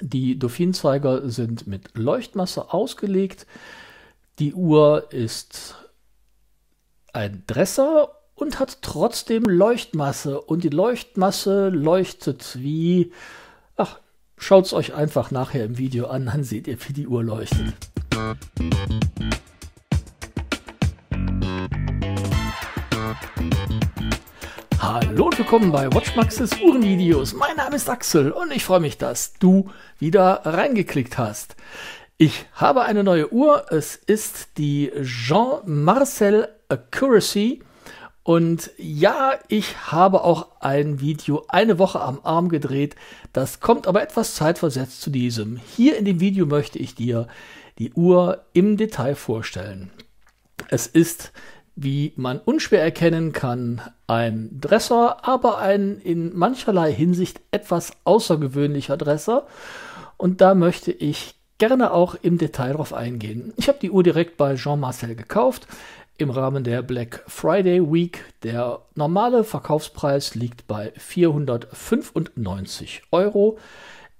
Die Dauphinzeiger sind mit Leuchtmasse ausgelegt. Die Uhr ist ein Dresser und hat trotzdem Leuchtmasse. Und die Leuchtmasse leuchtet wie. Ach, schaut es euch einfach nachher im Video an, dann seht ihr, wie die Uhr leuchtet. Hallo und willkommen bei Watchmaxes Uhrenvideos. Mein Name ist Axel und ich freue mich, dass du wieder reingeklickt hast. Ich habe eine neue Uhr. Es ist die Jean Marcel Accuracy. Und ja, ich habe auch ein Video eine Woche am Arm gedreht. Das kommt aber etwas zeitversetzt zu diesem. Hier in dem Video möchte ich dir die Uhr im Detail vorstellen. Es ist wie man unschwer erkennen kann, ein Dresser, aber ein in mancherlei Hinsicht etwas außergewöhnlicher Dresser. Und da möchte ich gerne auch im Detail drauf eingehen. Ich habe die Uhr direkt bei Jean Marcel gekauft im Rahmen der Black Friday Week. Der normale Verkaufspreis liegt bei 495 Euro.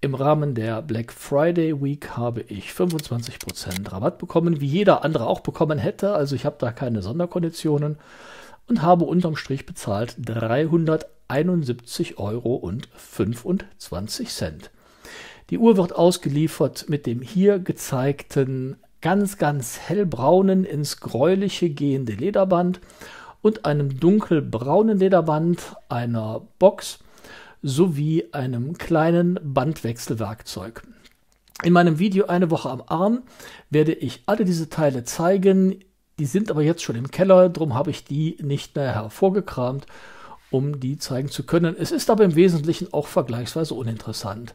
Im Rahmen der Black Friday Week habe ich 25% Rabatt bekommen, wie jeder andere auch bekommen hätte. Also ich habe da keine Sonderkonditionen und habe unterm Strich bezahlt 371,25 Euro. Die Uhr wird ausgeliefert mit dem hier gezeigten ganz, ganz hellbraunen, ins gräuliche gehende Lederband und einem dunkelbraunen Lederband, einer Box sowie einem kleinen Bandwechselwerkzeug. In meinem Video Eine Woche am Arm werde ich alle diese Teile zeigen. Die sind aber jetzt schon im Keller, darum habe ich die nicht mehr hervorgekramt, um die zeigen zu können. Es ist aber im Wesentlichen auch vergleichsweise uninteressant.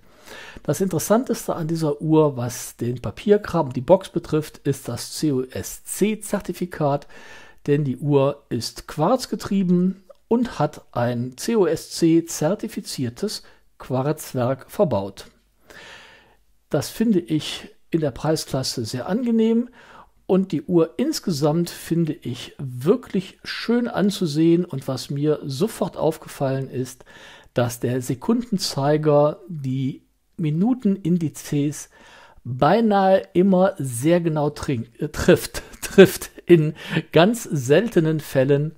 Das Interessanteste an dieser Uhr, was den Papierkram und die Box betrifft, ist das COSC-Zertifikat, denn die Uhr ist quarzgetrieben, und hat ein COSC-zertifiziertes Quarzwerk verbaut. Das finde ich in der Preisklasse sehr angenehm und die Uhr insgesamt finde ich wirklich schön anzusehen und was mir sofort aufgefallen ist, dass der Sekundenzeiger die Minutenindizes beinahe immer sehr genau trink, äh, trifft, trifft in ganz seltenen Fällen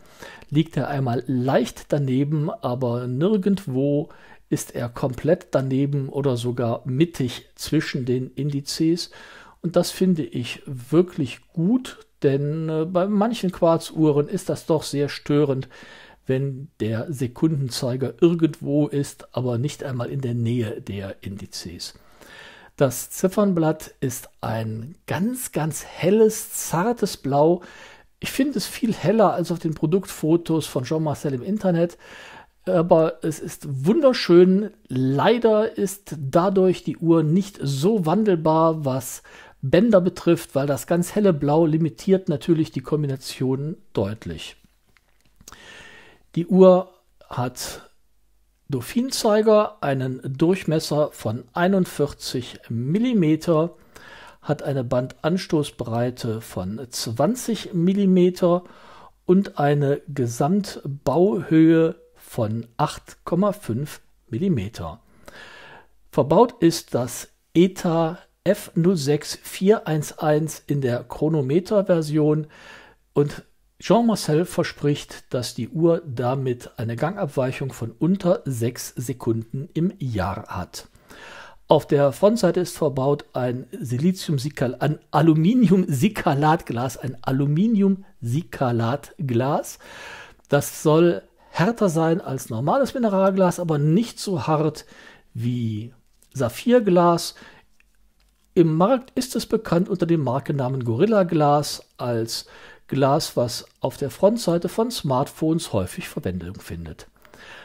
liegt er einmal leicht daneben, aber nirgendwo ist er komplett daneben oder sogar mittig zwischen den Indizes. Und das finde ich wirklich gut, denn äh, bei manchen Quarzuhren ist das doch sehr störend, wenn der Sekundenzeiger irgendwo ist, aber nicht einmal in der Nähe der Indizes. Das Ziffernblatt ist ein ganz, ganz helles, zartes Blau. Ich finde es viel heller als auf den Produktfotos von Jean-Marcel im Internet. Aber es ist wunderschön. Leider ist dadurch die Uhr nicht so wandelbar, was Bänder betrifft, weil das ganz helle Blau limitiert natürlich die Kombination deutlich. Die Uhr hat Dauphinzeiger, einen Durchmesser von 41 mm, hat eine Bandanstoßbreite von 20 mm und eine Gesamtbauhöhe von 8,5 mm. Verbaut ist das ETA F06411 in der Chronometer-Version und Jean Marcel verspricht, dass die Uhr damit eine Gangabweichung von unter 6 Sekunden im Jahr hat. Auf der Frontseite ist verbaut ein Silizium-Sikal, ein Aluminium-Sikalatglas, ein Aluminium-Sikalatglas. Das soll härter sein als normales Mineralglas, aber nicht so hart wie Saphirglas. Im Markt ist es bekannt unter dem Markennamen Gorilla Glas als Glas, was auf der Frontseite von Smartphones häufig Verwendung findet.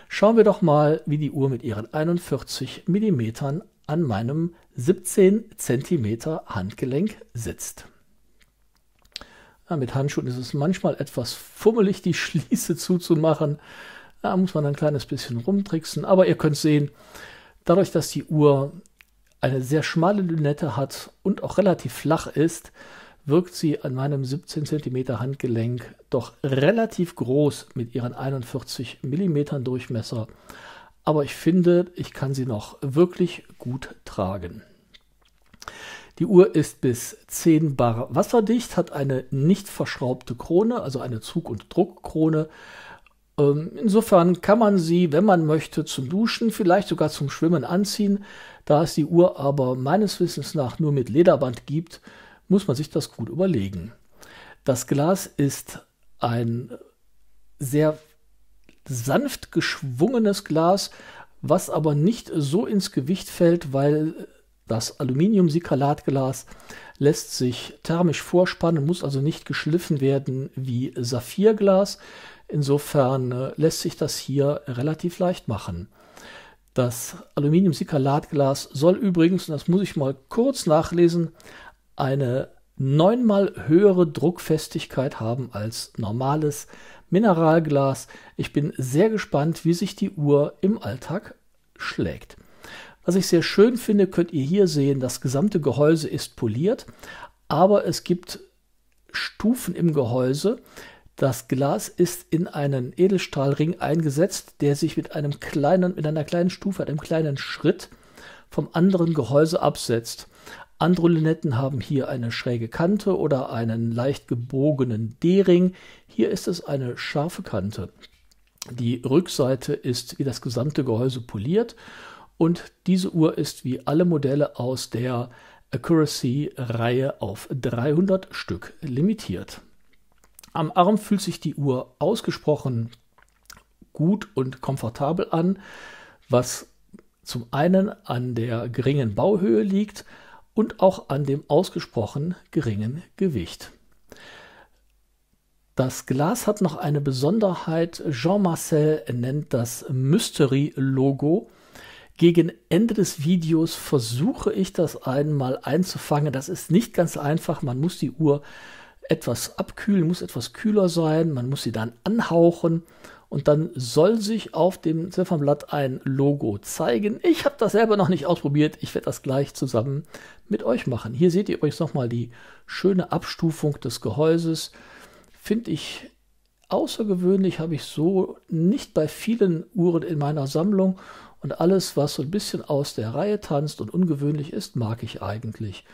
Schauen wir doch mal, wie die Uhr mit ihren 41 mm an meinem 17 cm Handgelenk sitzt. Ja, mit Handschuhen ist es manchmal etwas fummelig, die Schließe zuzumachen. Da muss man ein kleines bisschen rumtricksen. Aber ihr könnt sehen, dadurch, dass die Uhr eine sehr schmale Lünette hat und auch relativ flach ist, wirkt sie an meinem 17 cm Handgelenk doch relativ groß mit ihren 41 mm Durchmesser. Aber ich finde, ich kann sie noch wirklich gut tragen. Die Uhr ist bis 10 Bar wasserdicht, hat eine nicht verschraubte Krone, also eine Zug- und Druckkrone. Ähm, insofern kann man sie, wenn man möchte, zum Duschen, vielleicht sogar zum Schwimmen anziehen. Da es die Uhr aber meines Wissens nach nur mit Lederband gibt, muss man sich das gut überlegen. Das Glas ist ein sehr sanft geschwungenes Glas, was aber nicht so ins Gewicht fällt, weil das Aluminiumsikalatglas lässt sich thermisch vorspannen, muss also nicht geschliffen werden wie Saphirglas. Insofern äh, lässt sich das hier relativ leicht machen. Das Aluminiumsikalatglas soll übrigens, und das muss ich mal kurz nachlesen, eine neunmal höhere Druckfestigkeit haben als normales Mineralglas. Ich bin sehr gespannt, wie sich die Uhr im Alltag schlägt. Was ich sehr schön finde, könnt ihr hier sehen, das gesamte Gehäuse ist poliert, aber es gibt Stufen im Gehäuse. Das Glas ist in einen Edelstahlring eingesetzt, der sich mit einem kleinen, mit einer kleinen Stufe, einem kleinen Schritt vom anderen Gehäuse absetzt. Andere Lunetten haben hier eine schräge Kante oder einen leicht gebogenen D-Ring. Hier ist es eine scharfe Kante. Die Rückseite ist wie das gesamte Gehäuse poliert und diese Uhr ist wie alle Modelle aus der Accuracy-Reihe auf 300 Stück limitiert. Am Arm fühlt sich die Uhr ausgesprochen gut und komfortabel an, was zum einen an der geringen Bauhöhe liegt, und auch an dem ausgesprochen geringen Gewicht. Das Glas hat noch eine Besonderheit. Jean-Marcel nennt das Mystery-Logo. Gegen Ende des Videos versuche ich das einmal einzufangen. Das ist nicht ganz einfach. Man muss die Uhr etwas abkühlen, muss etwas kühler sein. Man muss sie dann anhauchen und dann soll sich auf dem Ziffernblatt ein Logo zeigen. Ich habe das selber noch nicht ausprobiert. Ich werde das gleich zusammen mit euch machen. Hier seht ihr übrigens nochmal die schöne Abstufung des Gehäuses. Finde ich außergewöhnlich, habe ich so nicht bei vielen Uhren in meiner Sammlung. Und alles, was so ein bisschen aus der Reihe tanzt und ungewöhnlich ist, mag ich eigentlich.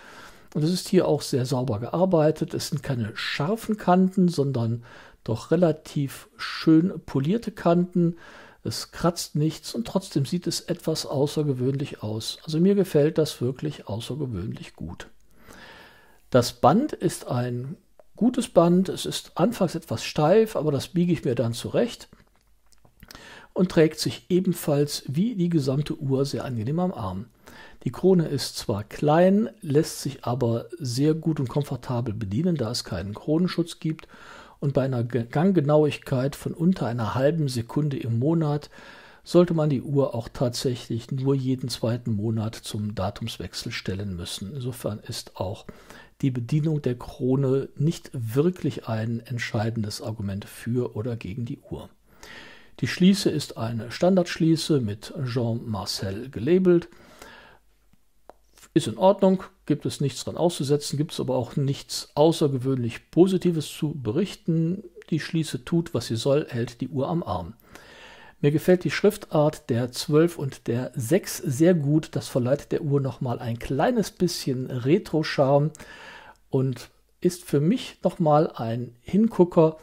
Und es ist hier auch sehr sauber gearbeitet. Es sind keine scharfen Kanten, sondern doch relativ schön polierte Kanten. Es kratzt nichts und trotzdem sieht es etwas außergewöhnlich aus. Also mir gefällt das wirklich außergewöhnlich gut. Das Band ist ein gutes Band. Es ist anfangs etwas steif, aber das biege ich mir dann zurecht und trägt sich ebenfalls wie die gesamte Uhr sehr angenehm am Arm. Die Krone ist zwar klein, lässt sich aber sehr gut und komfortabel bedienen, da es keinen Kronenschutz gibt und bei einer Ganggenauigkeit von unter einer halben Sekunde im Monat sollte man die Uhr auch tatsächlich nur jeden zweiten Monat zum Datumswechsel stellen müssen. Insofern ist auch die Bedienung der Krone nicht wirklich ein entscheidendes Argument für oder gegen die Uhr. Die Schließe ist eine Standardschließe mit Jean Marcel gelabelt ist in Ordnung, gibt es nichts dran auszusetzen, gibt es aber auch nichts außergewöhnlich Positives zu berichten. Die Schließe tut, was sie soll, hält die Uhr am Arm. Mir gefällt die Schriftart der 12 und der 6 sehr gut. Das verleiht der Uhr nochmal ein kleines bisschen Retro-Charme und ist für mich nochmal ein Hingucker.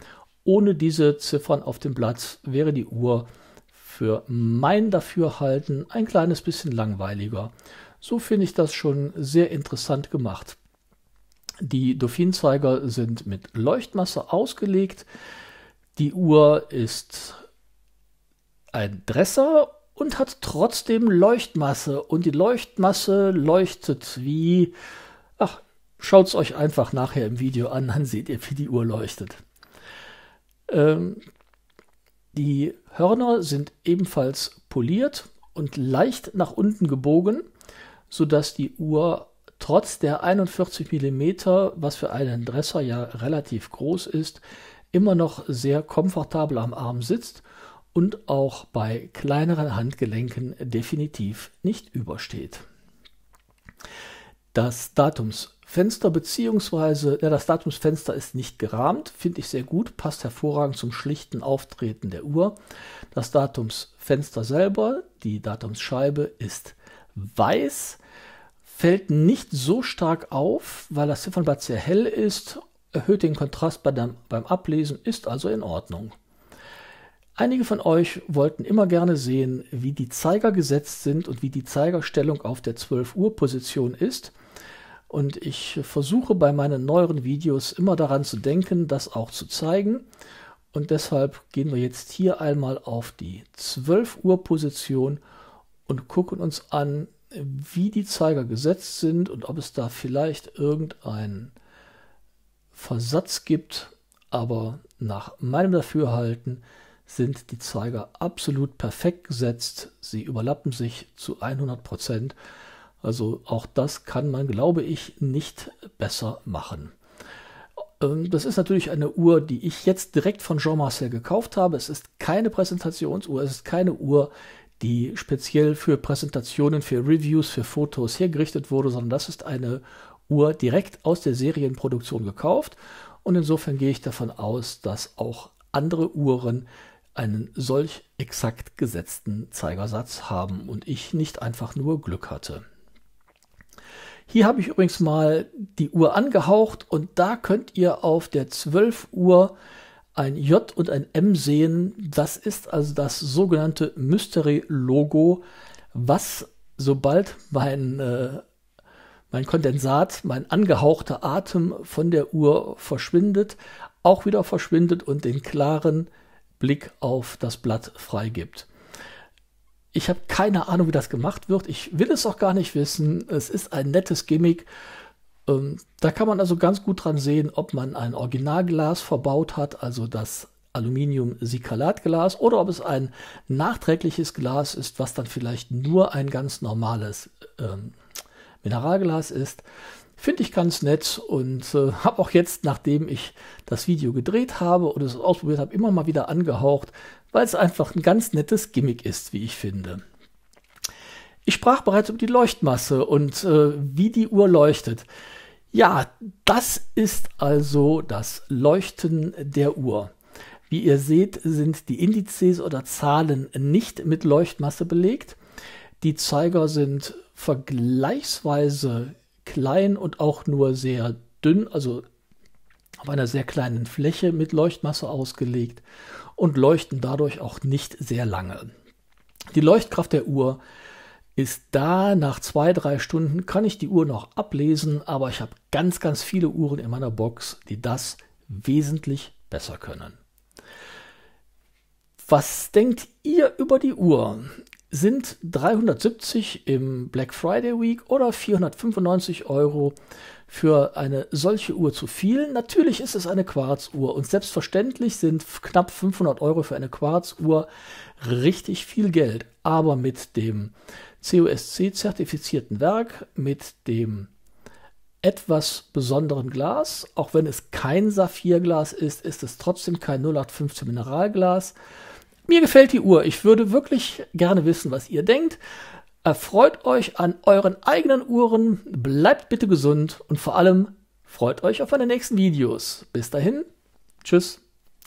Ohne diese Ziffern auf dem Platz wäre die Uhr für mein Dafürhalten ein kleines bisschen langweiliger. So finde ich das schon sehr interessant gemacht. Die Dauphinzeiger sind mit Leuchtmasse ausgelegt. Die Uhr ist ein Dresser und hat trotzdem Leuchtmasse. Und die Leuchtmasse leuchtet wie. Ach, schaut es euch einfach nachher im Video an, dann seht ihr, wie die Uhr leuchtet. Ähm, die Hörner sind ebenfalls poliert und leicht nach unten gebogen sodass die Uhr trotz der 41 mm, was für einen Dresser ja relativ groß ist, immer noch sehr komfortabel am Arm sitzt und auch bei kleineren Handgelenken definitiv nicht übersteht. Das Datumsfenster bzw. Ja, das Datumsfenster ist nicht gerahmt, finde ich sehr gut, passt hervorragend zum schlichten Auftreten der Uhr. Das Datumsfenster selber, die Datumsscheibe ist weiß fällt nicht so stark auf, weil das Ziffernblatt sehr hell ist, erhöht den Kontrast bei dem, beim Ablesen, ist also in Ordnung. Einige von euch wollten immer gerne sehen, wie die Zeiger gesetzt sind und wie die Zeigerstellung auf der 12 Uhr Position ist. Und ich versuche bei meinen neueren Videos immer daran zu denken, das auch zu zeigen. Und deshalb gehen wir jetzt hier einmal auf die 12 Uhr Position und gucken uns an, wie die Zeiger gesetzt sind und ob es da vielleicht irgendeinen Versatz gibt. Aber nach meinem Dafürhalten sind die Zeiger absolut perfekt gesetzt. Sie überlappen sich zu 100 Prozent. Also auch das kann man, glaube ich, nicht besser machen. Ähm, das ist natürlich eine Uhr, die ich jetzt direkt von Jean Marcel gekauft habe. Es ist keine Präsentationsuhr, es ist keine Uhr, die speziell für Präsentationen, für Reviews, für Fotos hergerichtet wurde, sondern das ist eine Uhr direkt aus der Serienproduktion gekauft. Und insofern gehe ich davon aus, dass auch andere Uhren einen solch exakt gesetzten Zeigersatz haben und ich nicht einfach nur Glück hatte. Hier habe ich übrigens mal die Uhr angehaucht und da könnt ihr auf der 12 Uhr ein J und ein M sehen. Das ist also das sogenannte Mystery-Logo, was sobald mein, äh, mein Kondensat, mein angehauchter Atem von der Uhr verschwindet, auch wieder verschwindet und den klaren Blick auf das Blatt freigibt. Ich habe keine Ahnung, wie das gemacht wird. Ich will es auch gar nicht wissen. Es ist ein nettes Gimmick, ähm, da kann man also ganz gut dran sehen, ob man ein Originalglas verbaut hat, also das Aluminium-Sikalatglas, oder ob es ein nachträgliches Glas ist, was dann vielleicht nur ein ganz normales ähm, Mineralglas ist. Finde ich ganz nett und äh, habe auch jetzt, nachdem ich das Video gedreht habe und es ausprobiert habe, immer mal wieder angehaucht, weil es einfach ein ganz nettes Gimmick ist, wie ich finde. Ich sprach bereits über die Leuchtmasse und äh, wie die Uhr leuchtet. Ja, das ist also das Leuchten der Uhr. Wie ihr seht, sind die Indizes oder Zahlen nicht mit Leuchtmasse belegt. Die Zeiger sind vergleichsweise klein und auch nur sehr dünn, also auf einer sehr kleinen Fläche mit Leuchtmasse ausgelegt und leuchten dadurch auch nicht sehr lange. Die Leuchtkraft der Uhr ist da. Nach zwei, drei Stunden kann ich die Uhr noch ablesen, aber ich habe ganz, ganz viele Uhren in meiner Box, die das wesentlich besser können. Was denkt ihr über die Uhr? Sind 370 im Black Friday Week oder 495 Euro für eine solche Uhr zu viel? Natürlich ist es eine Quarzuhr und selbstverständlich sind knapp 500 Euro für eine Quarzuhr richtig viel Geld. Aber mit dem COSC-zertifizierten Werk, mit dem etwas besonderen Glas. Auch wenn es kein Saphirglas ist, ist es trotzdem kein 0815 Mineralglas. Mir gefällt die Uhr. Ich würde wirklich gerne wissen, was ihr denkt. Erfreut euch an euren eigenen Uhren, bleibt bitte gesund und vor allem freut euch auf meine nächsten Videos. Bis dahin, tschüss,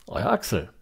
euer Axel.